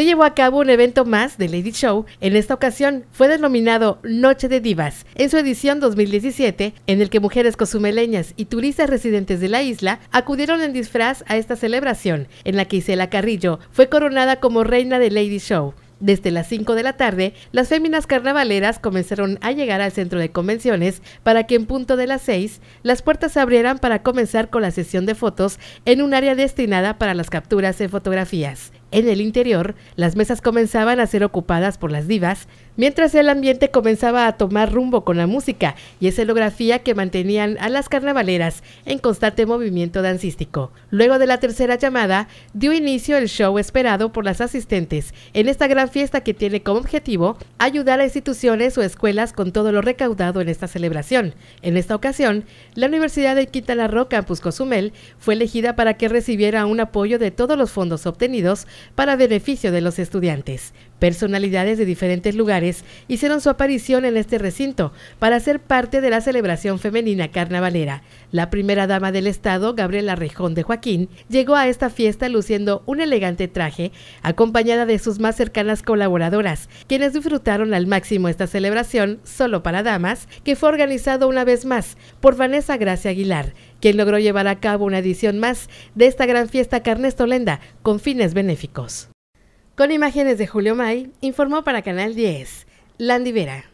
se llevó a cabo un evento más de Lady Show. En esta ocasión fue denominado Noche de Divas, en su edición 2017, en el que mujeres cozumeleñas y turistas residentes de la isla acudieron en disfraz a esta celebración, en la que Isela Carrillo fue coronada como reina de Lady Show. Desde las 5 de la tarde, las féminas carnavaleras comenzaron a llegar al centro de convenciones para que en punto de las 6 las puertas se abrieran para comenzar con la sesión de fotos en un área destinada para las capturas de fotografías. En el interior, las mesas comenzaban a ser ocupadas por las divas, mientras el ambiente comenzaba a tomar rumbo con la música y escenografía que mantenían a las carnavaleras en constante movimiento dancístico. Luego de la tercera llamada, dio inicio el show esperado por las asistentes en esta gran fiesta que tiene como objetivo ayudar a instituciones o escuelas con todo lo recaudado en esta celebración. En esta ocasión, la Universidad de Quintana Roo Campus Cozumel fue elegida para que recibiera un apoyo de todos los fondos obtenidos para beneficio de los estudiantes. Personalidades de diferentes lugares hicieron su aparición en este recinto para ser parte de la celebración femenina carnavalera. La primera dama del estado, Gabriela Rejón de Joaquín, llegó a esta fiesta luciendo un elegante traje, acompañada de sus más cercanas colaboradoras, quienes disfrutaron al máximo esta celebración solo para damas, que fue organizado una vez más por Vanessa Gracia Aguilar, quien logró llevar a cabo una edición más de esta gran fiesta carnestolenda con fines benéficos. Con imágenes de Julio May, informó para Canal 10, Landivera.